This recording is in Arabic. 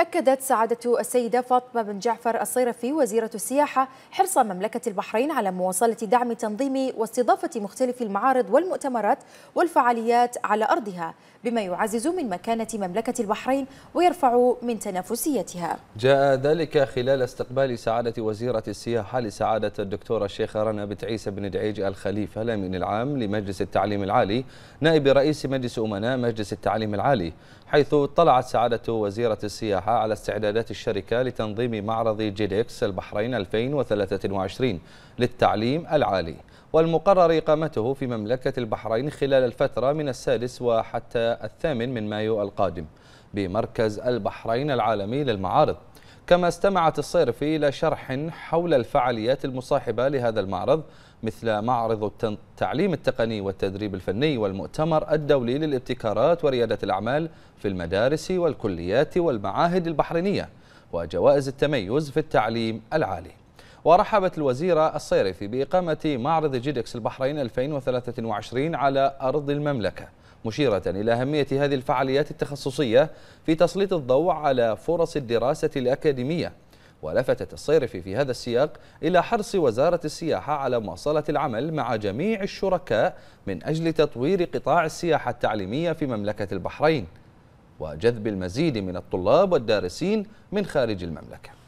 أكدت سعادة السيدة فاطمة بن جعفر الصيرفي وزيرة السياحة حرص مملكة البحرين على مواصلة دعم تنظيم واستضافة مختلف المعارض والمؤتمرات والفعاليات على أرضها بما يعزز من مكانة مملكة البحرين ويرفع من تنافسيتها جاء ذلك خلال استقبال سعادة وزيرة السياحة لسعادة الدكتورة الشيخة رنا بنت عيسى بن دعيج الخليفة الأمين العام لمجلس التعليم العالي نائب رئيس مجلس أمناء مجلس التعليم العالي حيث اطلعت سعادة وزيرة السياحة اقترح على استعدادات الشركة لتنظيم معرض جيدكس البحرين 2023 للتعليم العالي والمقرر إقامته في مملكة البحرين خلال الفترة من السادس وحتى الثامن من مايو القادم بمركز البحرين العالمي للمعارض كما استمعت الصيرفي إلى شرح حول الفعاليات المصاحبة لهذا المعرض مثل معرض التعليم التقني والتدريب الفني والمؤتمر الدولي للابتكارات وريادة الأعمال في المدارس والكليات والمعاهد البحرينية وجوائز التميز في التعليم العالي ورحبت الوزيرة الصيرفي بإقامة معرض جيدكس البحرين 2023 على أرض المملكة مشيرة إلى أهمية هذه الفعاليات التخصصية في تسليط الضوء على فرص الدراسة الأكاديمية ولفتت الصيرف في هذا السياق إلى حرص وزارة السياحة على مواصلة العمل مع جميع الشركاء من أجل تطوير قطاع السياحة التعليمية في مملكة البحرين وجذب المزيد من الطلاب والدارسين من خارج المملكه